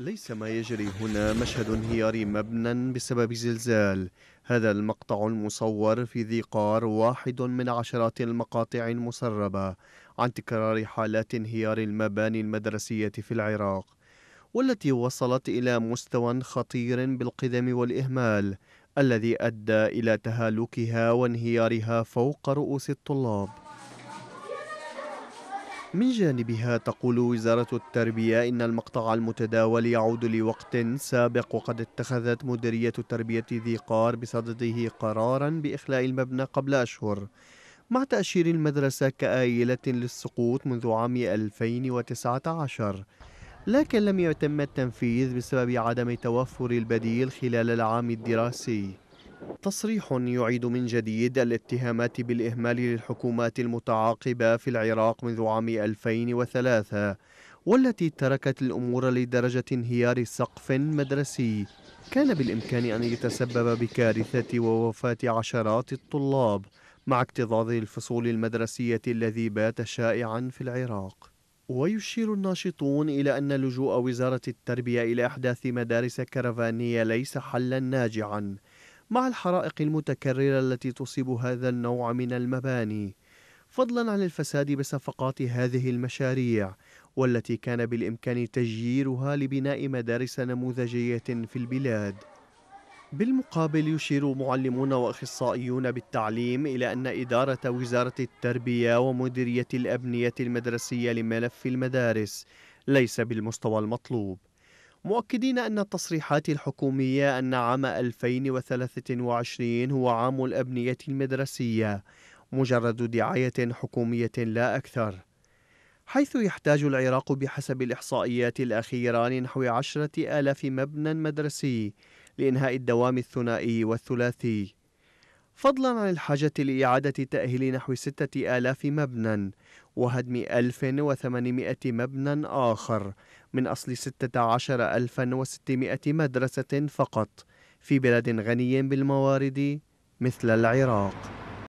ليس ما يجري هنا مشهد انهيار مبنى بسبب زلزال هذا المقطع المصور في ذي قار واحد من عشرات المقاطع المسربة عن تكرار حالات انهيار المباني المدرسية في العراق والتي وصلت إلى مستوى خطير بالقدم والإهمال الذي أدى إلى تهالكها وانهيارها فوق رؤوس الطلاب من جانبها تقول وزارة التربية إن المقطع المتداول يعود لوقت سابق وقد اتخذت مديرية التربية ذي قار بصدده قرارا بإخلاء المبنى قبل أشهر مع تأشير المدرسة كآيلة للسقوط منذ عام 2019 لكن لم يتم التنفيذ بسبب عدم توفر البديل خلال العام الدراسي تصريح يعيد من جديد الاتهامات بالإهمال للحكومات المتعاقبة في العراق منذ عام 2003 والتي تركت الأمور لدرجة انهيار سقف مدرسي كان بالإمكان أن يتسبب بكارثة ووفاة عشرات الطلاب مع اكتظاظ الفصول المدرسية الذي بات شائعا في العراق ويشير الناشطون إلى أن لجوء وزارة التربية إلى إحداث مدارس كرفانية ليس حلا ناجعا مع الحرائق المتكررة التي تصيب هذا النوع من المباني فضلا عن الفساد بصفقات هذه المشاريع والتي كان بالإمكان تجييرها لبناء مدارس نموذجية في البلاد بالمقابل يشير معلمون واخصائيون بالتعليم الى ان اداره وزاره التربيه ومديريه الابنيه المدرسيه لملف المدارس ليس بالمستوى المطلوب مؤكدين أن التصريحات الحكومية أن عام 2023 هو عام الأبنية المدرسية مجرد دعاية حكومية لا أكثر حيث يحتاج العراق بحسب الإحصائيات الأخيرة لنحو عشرة آلاف مبنى مدرسي لإنهاء الدوام الثنائي والثلاثي فضلا عن الحاجة لإعادة تأهيل نحو ستة آلاف مبنى وهدم 1800 مبنى آخر من أصل 16600 مدرسة فقط في بلد غني بالموارد مثل العراق